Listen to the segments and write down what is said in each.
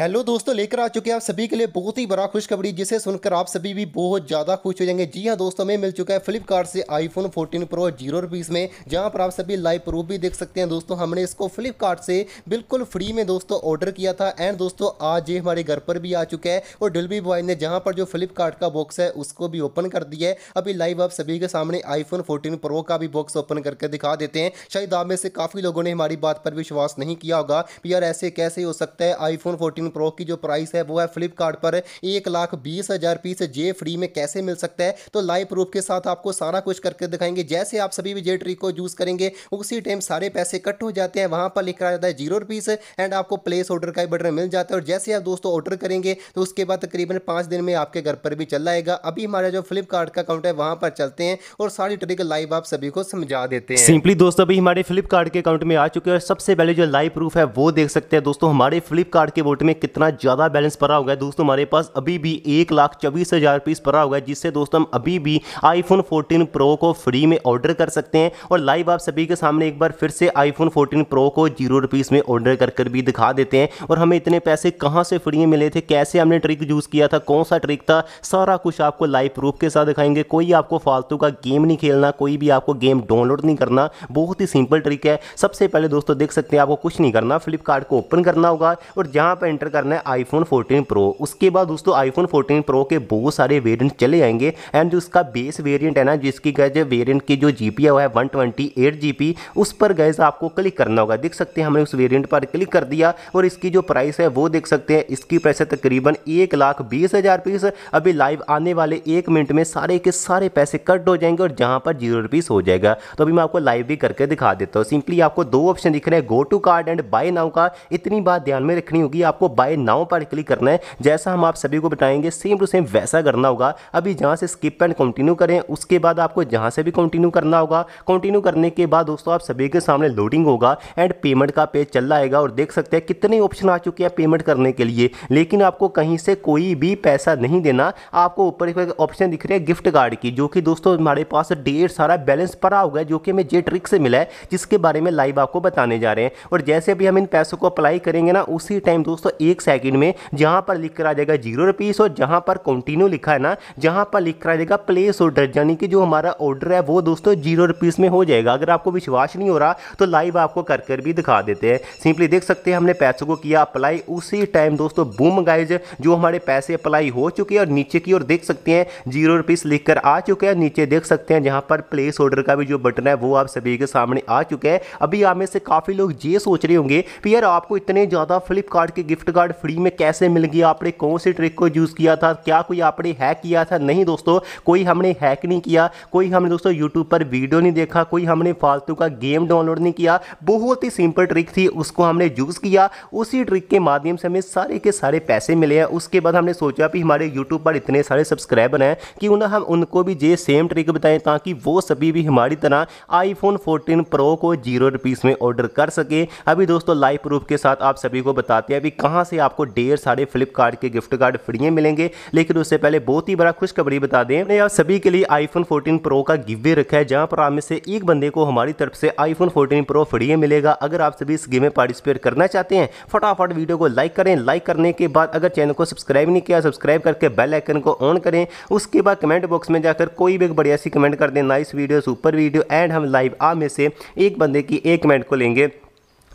Hello दोस्तों लेकर आ चुके हैं आप सभी के लिए बहुत ही बड़ा खुशखबरी जिसे सुनकर आप सभी भी बहुत ज़्यादा खुश हो जाएंगे जी हाँ दोस्तों हमें मिल चुका है फ्लिपकार्ट से आईफोन 14 प्रो जीरो रुपीज़ में जहां पर आप सभी लाइव प्रूफ भी देख सकते हैं दोस्तों हमने इसको फ्लिपकार्ट से बिल्कुल फ्री में दोस्तों ऑर्डर किया था एंड दोस्तों आज ये हमारे घर पर भी आ चुका है और डिलीवरी बॉय ने जहाँ पर जो फ्लिपकार्ट का बॉक्स है उसको भी ओपन कर दिया है अभी लाइव आप सभी के सामने फोन फोर्टीन प्रो का भी बॉक्स ओपन करके दिखा देते हैं शायद आप में से काफ़ी लोगों ने हमारी बात पर विश्वास नहीं किया होगा यार ऐसे कैसे हो सकता है आईफोन फोर्टीन प्रो की जो प्राइस है वो है फ्लिपकार्ट पर एक लाख बीस हज़ार पीस जे फ्री में कैसे मिल सकता है तो लाइव प्रूफ के साथ आपको सारा कुछ करके दिखाएंगे जैसे आप सभी भी जे ट्री को यूज़ करेंगे उसी टाइम सारे पैसे कट हो जाते हैं वहां पर लिख रहा जाता है जीरो रुपीस एंड आपको प्लेस ऑर्डर का बटन मिल जाता है और जैसे आप दोस्तों ऑर्डर करेंगे तो उसके बाद तकरीबन पांच दिन में आपके घर पर भी चल जाएगा अभी हमारा जो फ्लिपकार्ट का अकाउंट है वहां पर चलते हैं और सारी ट्रिक लाइव आप सभी को समझा देते हैं सिंपली दोस्तों अभी हमारे फ्लिपकार्ट के अकाउंट में आ चुके हैं और सबसे पहले जो लाइव प्रूफ है वो देख सकते हैं दोस्तों हमारे फ्लिपकार्ट के वोट में कितना ज़्यादा बैलेंस भरा हुआ है दोस्तों हमारे पास अभी भी एक लाख चौबीस हज़ार पीस भरा हुआ है जिससे दोस्तों हम अभी भी आईफोन 14 प्रो को फ्री में ऑर्डर कर सकते हैं और लाइव आप सभी के सामने एक बार फिर से आईफोन 14 प्रो को जीरो रुपीज़ में ऑर्डर कर कर भी दिखा देते हैं और हमें इतने पैसे कहाँ से फ्री में मिले थे कैसे हमने ट्रिक यूज़ किया था कौन सा ट्रिक था सारा कुछ आपको लाइव प्रूफ के साथ दिखाएंगे कोई आपको फालतू का गेम नहीं खेलना कोई भी आपको गेम डाउनलोड नहीं करना बहुत ही सिंपल ट्रिक है सबसे पहले दोस्तों देख सकते हैं आपको कुछ नहीं करना फ्लिपकार्ट को ओपन करना होगा और जहाँ पर इंटर ऑर्डर करना है आईफोन 14 प्रो उसके बाद दोस्तों आईफोन 14 प्रो के बहुत सारे वेरिएंट चले आएंगे एंड जो उसका बेस वेरिएंट है ना जिसकी गैज वेरिएंट की जो जी पी है वन ट्वेंटी उस पर गैज आपको क्लिक करना होगा देख सकते हैं हमने उस वेरियंट पर क्लिक कर दिया और इसकी जो प्राइस है वो देख सकते हैं इसकी प्राइस है तकरीबन एक लाख बीस हज़ार पीस अभी लाइव आने वाले एक मिनट में सारे के सारे पैसे कट हो जाएंगे और जहाँ पर जीरो रुपीस हो जाएगा तो अभी मैं आपको लाइव भी करके दिखा देता हूँ सिंपली आपको दो ऑप्शन दिख रहे हैं go to card and buy now का इतनी बात ध्यान में रखनी होगी आपको बाय नाउ पर क्लिक करना है जैसा हम आप सभी को बताएंगे सेम टू सेम वैसा करना होगा अभी जहाँ से स्किप एंड कंटिन्यू करें उसके बाद आपको जहाँ से भी कंटिन्यू करना होगा कंटिन्यू करने के बाद दोस्तों आप सभी के सामने लोडिंग होगा एंड पेमेंट का पेज चल आएगा और देख सकते हैं कितने ऑप्शन आ चुके हैं पेमेंट करने के लिए लेकिन आपको कहीं से कोई भी पैसा नहीं देना आपको ऊपर एक ऑप्शन दिख रहा है गिफ्ट कार्ड की जो कि दोस्तों हमारे पास ढेर सारा बैलेंस पड़ा होगा जो कि हमें जे ट्रिक से मिला है जिसके बारे में लाइव आपको बताने जा रहे हैं और जैसे भी हम इन पैसों को अप्लाई करेंगे ना उसी टाइम दोस्तों एक सेकंड में जहां पर लिख कर आ जाएगा जीरो रुपीस और जहां पर कंटिन्यू लिखा है ना जहां पर लिख कर आ जाएगा प्लेस ऑर्डर यानी कि जो हमारा ऑर्डर है वो दोस्तों जीरो रुपीस में हो जाएगा अगर आपको विश्वास नहीं हो रहा तो लाइव आपको कर कर भी दिखा देते हैं सिंपली देख सकते हैं हमने पैसों को किया अप्लाई उसी टाइम दोस्तों बूम गाइज जो हमारे पैसे अप्लाई हो चुके हैं और नीचे की ओर देख सकते हैं जीरो रुपीस लिख कर आ चुके हैं नीचे देख सकते हैं जहां पर प्लेस ऑर्डर का भी जो बटन है वो आप सभी के सामने आ चुके हैं अभी आप में से काफ़ी लोग ये सोच रहे होंगे कि यार आपको इतने ज़्यादा फ्लिपकार्ट के गिफ्ट गिफ्ट कार्ड फ्री में कैसे मिल गया आपने कौन सी ट्रिक को यूज़ किया था क्या कोई आपने हैक किया था नहीं दोस्तों कोई हमने हैक नहीं किया कोई हमने दोस्तों यूट्यूब पर वीडियो नहीं देखा कोई हमने फालतू का गेम डाउनलोड नहीं किया बहुत ही सिंपल ट्रिक थी उसको हमने यूज़ किया उसी ट्रिक के माध्यम से हमें सारे के सारे पैसे मिले हैं उसके बाद हमने सोचा कि हमारे यूट्यूब पर इतने सारे सब्सक्राइबर हैं कि उन्हें हम उनको भी ये सेम ट्रिक बताएं ताकि वो सभी भी हमारी तरह आईफोन 14 प्रो को जीरो रुपीज़ में ऑर्डर कर सकें अभी दोस्तों लाइव प्रूफ के साथ आप सभी को बताते हैं अभी कहाँ यहां से आपको ढेर सारे फ्लिपकार्ट के गिफ्ट कार्ड फ्री मिलेंगे लेकिन उससे पहले बहुत ही बड़ा खुशखबरी बता दें सभी के लिए आईफोन फोर्टीन प्रो का गिवे रखा है जहां पर आप में से एक बंदे को हमारी तरफ से आईफोन फोर्टीन प्रो फ्री मिलेगा अगर आप सभी इस गेम में पार्टिसिपेट करना चाहते हैं फटाफट वीडियो को लाइक करें लाइक करने के बाद अगर चैनल को सब्सक्राइब नहीं किया सब्सक्राइब करके बेल आइकन को ऑन करें उसके बाद कमेंट बॉक्स में जाकर कोई भी एक बढ़िया सी कमेंट कर दें nice video super video and हम लाइव आप में से एक बंदे की एक कमेंट को लेंगे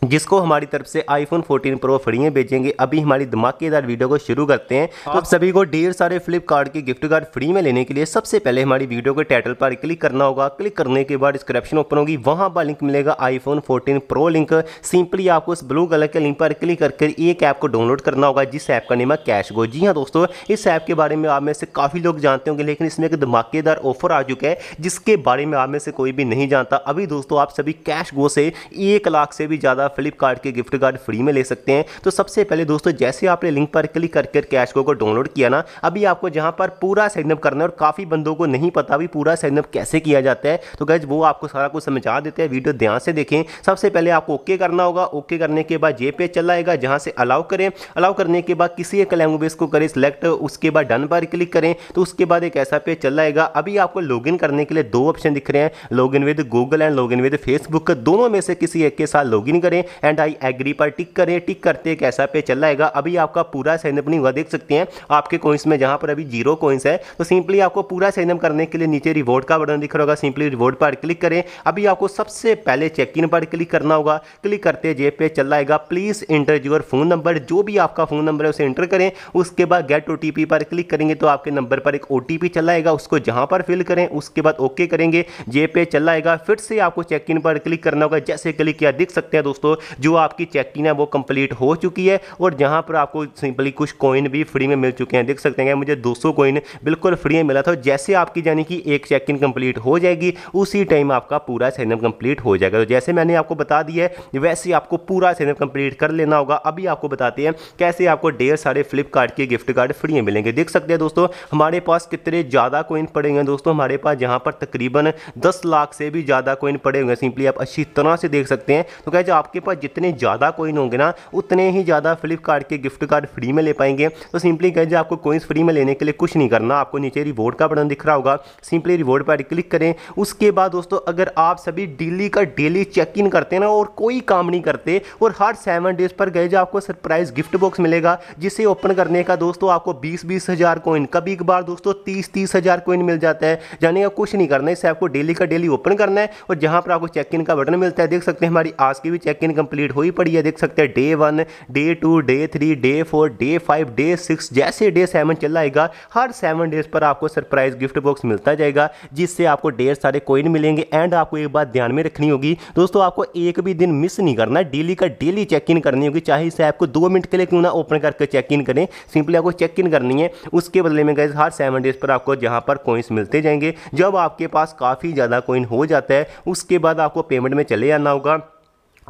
जिसको हमारी तरफ से आईफोन 14 प्रो फ्री में भेजेंगे अभी हमारी धमाकेदार वीडियो को शुरू करते हैं हाँ। तो आप सभी को ढेर सारे फ्लिपकार्ट के गिफ्ट कार्ड फ्री में लेने के लिए सबसे पहले हमारी वीडियो के टाइटल पर क्लिक करना होगा क्लिक करने के बाद डिस्क्रिप्शन ओपन होगी वहां पर लिंक मिलेगा आईफोन 14 प्रो लिंक सिंपली आपको इस ब्लू कलर के लिंक पर क्लिक करके एक ऐप को डाउनलोड करना होगा जिस ऐप का नेम है कैश गो जी हाँ दोस्तों इस ऐप के बारे में आप में से काफ़ी लोग जानते होंगे लेकिन इसमें एक धमाकेदार ऑफर आ चुका है जिसके बारे में आप में से कोई भी नहीं जानता अभी दोस्तों आप सभी कैश गो से एक लाख से भी ज़्यादा वाला फ्लिपकार्ट के गिफ्ट कार्ड फ्री में ले सकते हैं तो सबसे पहले दोस्तों जैसे आपने लिंक पर क्लिक करके कैश को डाउनलोड किया ना अभी आपको जहां पर पूरा साइनअप करना है और काफ़ी बंदों को नहीं पता भी पूरा साइनअप कैसे किया जाता है तो गैज वो आपको सारा कुछ समझा देते हैं वीडियो ध्यान से देखें सबसे पहले आपको ओके करना होगा ओके करने के बाद जे पे चलाएगा जहां से अलाउ करें अलाउ करने के बाद किसी एक लैंग्वेज को करें सिलेक्ट उसके बाद डन पर क्लिक करें तो उसके बाद एक ऐसा पेज चल जाएगा अभी आपको लॉगिन करने के लिए दो ऑप्शन दिख रहे हैं login with Google and login with Facebook दोनों में से किसी एक के साथ लॉगिन करें करें एंड आई एग्री पर टिक करें टिक करते एक ऐसा पेज चल जाएगा अभी आपका पूरा साइनअप नहीं हुआ देख सकते हैं आपके कोइंस में जहां पर अभी जीरो कोइंस है तो सिंपली आपको पूरा साइनअप करने के लिए नीचे रिवॉर्ड का बटन दिख रहा होगा सिंपली रिवॉर्ड पर क्लिक करें अभी आपको सबसे पहले चेक इन पर क्लिक करना होगा क्लिक करते जेब पे चल जाएगा please enter your phone number जो भी आपका फ़ोन नंबर है उसे इंटर करें उसके बाद गेट ओ पर क्लिक करेंगे तो आपके नंबर पर एक ओ टी जाएगा उसको जहां पर फिल करें उसके बाद ओके करेंगे जेब पे चल जाएगा फिर से आपको चेक इन पर क्लिक करना होगा जैसे क्लिक किया दिख सकते हैं दोस्तों दोस्तों जो आपकी चेकिंग है वो कंप्लीट हो चुकी है और जहां पर आपको सिंपली कुछ कोइन भी फ्री में मिल चुके हैं देख सकते हैं मुझे 200 कोइन बिल्कुल फ्री में मिला था जैसे आपकी यानी कि एक चेक इन कंप्लीट हो जाएगी उसी टाइम आपका पूरा सैनअप कंप्लीट हो जाएगा तो जैसे मैंने आपको बता दिया है वैसे आपको पूरा सैनअप कंप्लीट कर लेना होगा अभी आपको बताते हैं कैसे आपको ढेर सारे फ्लिपकार्ट के गिफ्ट कार्ड फ्री में मिलेंगे देख सकते हैं दोस्तों हमारे पास कितने ज़्यादा कोइन पड़े हुए हैं दोस्तों हमारे पास यहाँ पर तकरीबन दस लाख से भी ज़्यादा कोइन पड़े हुए हैं सिंपली आप अच्छी तरह से देख सकते हैं तो क्या आपकी आपके पास जितने ज़्यादा कोइन होंगे ना उतने ही ज़्यादा फ्लिपकार्ट के गिफ्ट कार्ड फ्री में ले पाएंगे तो सिंपली गए आपको कोइंस फ्री में लेने के लिए कुछ नहीं करना आपको नीचे रिवॉर्ड का बटन दिख रहा होगा सिंपली रिवॉर्ड पर क्लिक करें उसके बाद दोस्तों अगर आप सभी डेली का डेली चेक इन करते हैं ना और कोई काम नहीं करते और हर सेवन डेज पर गए आपको सरप्राइज गिफ्ट बॉक्स मिलेगा जिसे ओपन करने का दोस्तों आपको बीस बीस हज़ार कोइन कभी बार दोस्तों तीस तीस हज़ार कोइन मिल जाता है जाने का कुछ नहीं करना इसे आपको डेली का डेली ओपन करना है और जहाँ पर आपको चेक इन का बटन मिलता है देख सकते हैं हमारी आज की भी चेक इन चेकिंग कंप्लीट हो ही पड़ी है देख सकते हैं day one day two day three day four day five day six जैसे डे सेवन चल आएगा हर सेवन डेज पर आपको सरप्राइज गिफ्ट बॉक्स मिलता जाएगा जिससे आपको ढेर सारे कोइन मिलेंगे एंड आपको एक बात ध्यान में रखनी होगी दोस्तों आपको एक भी दिन मिस नहीं करना डेली का डेली चेक इन करनी होगी चाहे इसे आपको दो मिनट के लिए क्यों ना ओपन करके चेक इन करें सिंपली आपको चेक इन करनी है उसके बदले में गए हर सेवन डेज पर आपको जहां पर कोइंस मिलते जाएंगे जब आपके पास काफ़ी ज़्यादा कोइन हो जाता है उसके बाद आपको पेमेंट में चले जाना होगा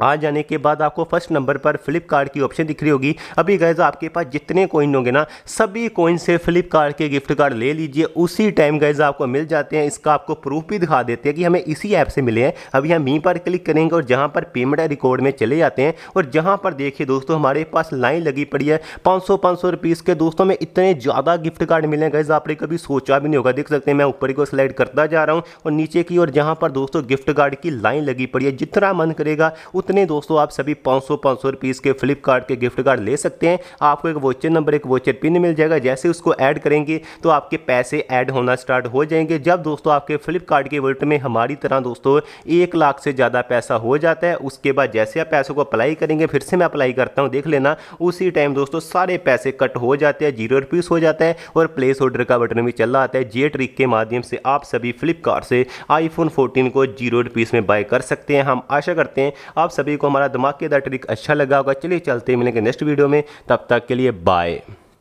आ जाने के बाद आपको फर्स्ट नंबर पर फ्लिपकार्ट की ऑप्शन दिख रही होगी अभी गैज़ आपके पास जितने कोइन होंगे ना सभी कोइन से फ्लिपकार्ट के गिफ्ट कार्ड ले लीजिए उसी टाइम गैज़ आपको मिल जाते हैं इसका आपको प्रूफ भी दिखा देते हैं कि हमें इसी ऐप से मिले हैं अभी हम मी पर क्लिक करेंगे और जहाँ पर पेमेंट रिकॉर्ड में चले जाते हैं और जहाँ पर देखिए दोस्तों हमारे पास लाइन लगी पड़ी है पाँच सौ पाँच सौ रुपीस के दोस्तों में इतने ज़्यादा गिफ्ट कार्ड मिले हैं गैज़ आपने कभी सोचा भी नहीं होगा देख सकते हैं मैं ऊपर को स्लाइड करता जा रहा हूँ और नीचे की और जहाँ पर दोस्तों गिफ्ट कार्ड की लाइन लगी पड़ी है जितना मन करेगा उतने दोस्तों आप सभी 500 सौ रुपीस के फ्लिपकार्ट के गिफ्ट कार्ड ले सकते हैं आपको एक वोचर नंबर एक वोचर पिन मिल जाएगा जैसे उसको ऐड करेंगे तो आपके पैसे ऐड होना स्टार्ट हो जाएंगे जब दोस्तों आपके फ्लिपकार्ट के वोल्ट में हमारी तरह दोस्तों एक लाख से ज़्यादा पैसा हो जाता है उसके बाद जैसे आप पैसों को अप्लाई करेंगे फिर से मैं अप्लाई करता हूँ देख लेना उसी टाइम दोस्तों सारे पैसे कट हो जाते हैं जीरो रुपीज़ हो जाता है और प्लेस ऑर्डर का बटन भी चल रहा आता है जे ट्रिक के माध्यम से आप सभी फ्लिपकार्ट से आईफोन 14 को जीरो रुपीज़ में बाय कर सकते हैं हम आशा करते हैं आप सभी को हमारा धमाकेदार ट्रिक अच्छा लगा होगा चलिए चलते मिलेंगे नेक्स्ट वीडियो में तब तक के लिए बाय